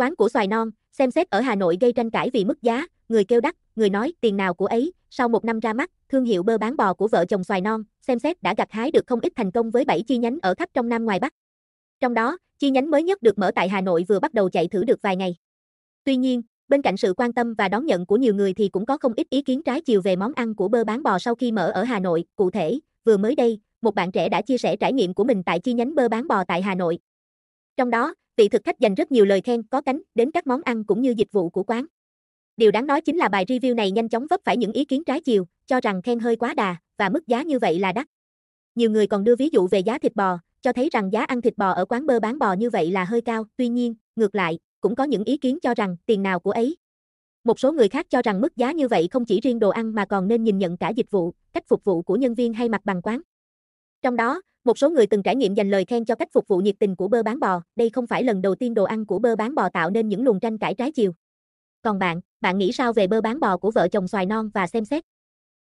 Quán của xoài non, xem xét ở Hà Nội gây tranh cãi vì mức giá, người kêu đắt, người nói tiền nào của ấy, sau một năm ra mắt, thương hiệu bơ bán bò của vợ chồng xoài non, xem xét đã gặt hái được không ít thành công với 7 chi nhánh ở khắp trong Nam ngoài Bắc. Trong đó, chi nhánh mới nhất được mở tại Hà Nội vừa bắt đầu chạy thử được vài ngày. Tuy nhiên, bên cạnh sự quan tâm và đón nhận của nhiều người thì cũng có không ít ý kiến trái chiều về món ăn của bơ bán bò sau khi mở ở Hà Nội. Cụ thể, vừa mới đây, một bạn trẻ đã chia sẻ trải nghiệm của mình tại chi nhánh bơ bán bò tại Hà Nội. Trong đó, vị thực khách dành rất nhiều lời khen có cánh đến các món ăn cũng như dịch vụ của quán. Điều đáng nói chính là bài review này nhanh chóng vấp phải những ý kiến trái chiều, cho rằng khen hơi quá đà và mức giá như vậy là đắt. Nhiều người còn đưa ví dụ về giá thịt bò, cho thấy rằng giá ăn thịt bò ở quán bơ bán bò như vậy là hơi cao, tuy nhiên, ngược lại, cũng có những ý kiến cho rằng tiền nào của ấy. Một số người khác cho rằng mức giá như vậy không chỉ riêng đồ ăn mà còn nên nhìn nhận cả dịch vụ, cách phục vụ của nhân viên hay mặt bằng quán. Trong đó, một số người từng trải nghiệm dành lời khen cho cách phục vụ nhiệt tình của bơ bán bò, đây không phải lần đầu tiên đồ ăn của bơ bán bò tạo nên những luồng tranh cãi trái chiều. Còn bạn, bạn nghĩ sao về bơ bán bò của vợ chồng xoài non và xem xét